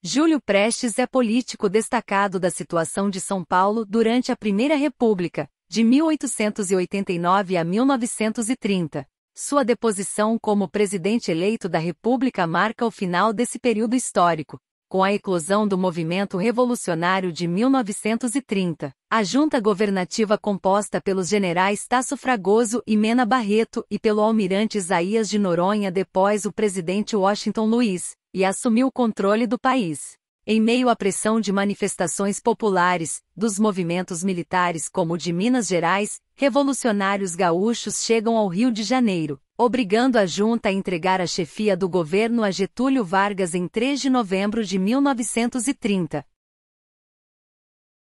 Júlio Prestes é político destacado da situação de São Paulo durante a Primeira República, de 1889 a 1930. Sua deposição como presidente eleito da República marca o final desse período histórico. Com a eclosão do movimento revolucionário de 1930, a junta governativa composta pelos generais Tasso Fragoso e Mena Barreto e pelo almirante Isaías de Noronha, depois o presidente Washington Luiz, e assumiu o controle do país. Em meio à pressão de manifestações populares, dos movimentos militares como o de Minas Gerais, revolucionários gaúchos chegam ao Rio de Janeiro, obrigando a junta a entregar a chefia do governo a Getúlio Vargas em 3 de novembro de 1930,